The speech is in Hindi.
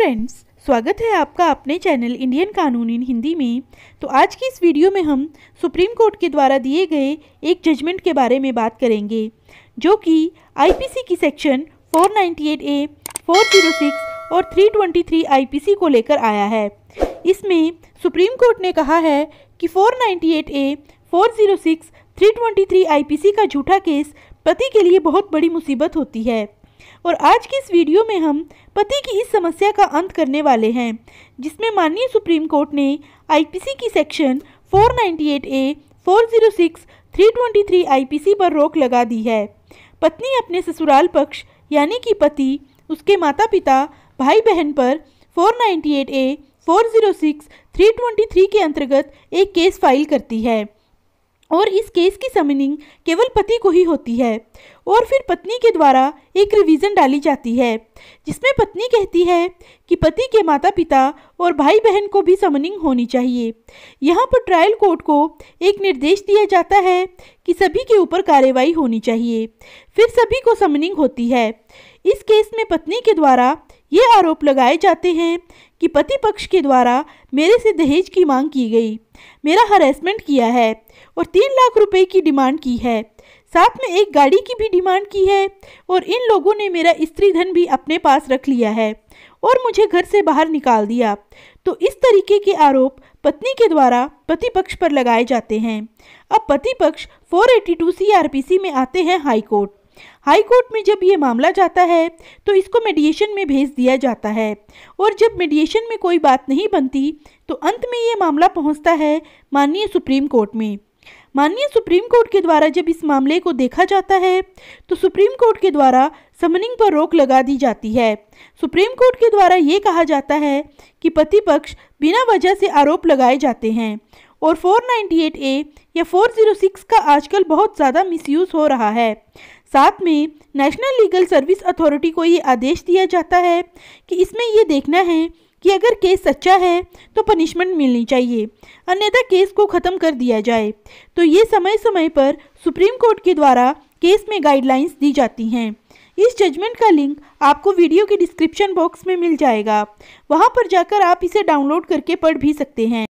फ्रेंड्स स्वागत है आपका अपने चैनल इंडियन कानून इन हिंदी में तो आज की इस वीडियो में हम सुप्रीम कोर्ट के द्वारा दिए गए एक जजमेंट के बारे में बात करेंगे जो कि आईपीसी की सेक्शन 498 ए 406 और 323 आईपीसी को लेकर आया है इसमें सुप्रीम कोर्ट ने कहा है कि 498 ए 406 323 आईपीसी का झूठा केस पति के लिए बहुत बड़ी मुसीबत होती है और आज की इस वीडियो में हम पति की इस समस्या का अंत करने वाले हैं जिसमें माननीय सुप्रीम कोर्ट ने आईपीसी की सेक्शन 498 ए 406 323 आईपीसी पर रोक लगा दी है पत्नी अपने ससुराल पक्ष यानी कि पति उसके माता पिता भाई बहन पर 498 ए 406 323 के अंतर्गत एक केस फाइल करती है और इस केस की समनिंग केवल पति को ही होती है और फिर पत्नी के द्वारा एक रिवीजन डाली जाती है जिसमें पत्नी कहती है कि पति के माता पिता और भाई बहन को भी समनिंग होनी चाहिए यहाँ पर ट्रायल कोर्ट को एक निर्देश दिया जाता है कि सभी के ऊपर कार्रवाई होनी चाहिए फिर सभी को समनिंग होती है इस केस में पत्नी के द्वारा ये आरोप लगाए जाते हैं कि पति पक्ष के द्वारा मेरे से दहेज की मांग की गई मेरा हरेसमेंट किया है और तीन लाख रुपए की डिमांड की है साथ में एक गाड़ी की भी डिमांड की है और इन लोगों ने मेरा स्त्री धन भी अपने पास रख लिया है और मुझे घर से बाहर निकाल दिया तो इस तरीके के आरोप पत्नी के द्वारा पति पक्ष पर लगाए जाते हैं अब पति पक्ष 482 सीआरपीसी में आते हैं हाईकोर्ट हाई कोर्ट में जब ये मामला जाता है तो इसको मेडिएशन में भेज दिया जाता है और जब मेडिएशन में कोई बात नहीं बनती तो अंत में ये मामला पहुंचता है माननीय सुप्रीम कोर्ट में माननीय सुप्रीम कोर्ट के द्वारा जब इस मामले को देखा जाता है तो सुप्रीम कोर्ट के द्वारा समनिंग पर रोक लगा दी जाती है सुप्रीम कोर्ट के द्वारा ये कहा जाता है कि पति पक्ष बिना वजह से आरोप लगाए जाते हैं और 498A या 406 का आजकल बहुत ज़्यादा मिसयूज़ हो रहा है साथ में नेशनल लीगल सर्विस अथॉरिटी को ये आदेश दिया जाता है कि इसमें ये देखना है कि अगर केस सच्चा है तो पनिशमेंट मिलनी चाहिए अन्यथा केस को ख़त्म कर दिया जाए तो ये समय समय पर सुप्रीम कोर्ट के द्वारा केस में गाइडलाइंस दी जाती हैं इस जजमेंट का लिंक आपको वीडियो के डिस्क्रिप्शन बॉक्स में मिल जाएगा वहाँ पर जाकर आप इसे डाउनलोड करके पढ़ भी सकते हैं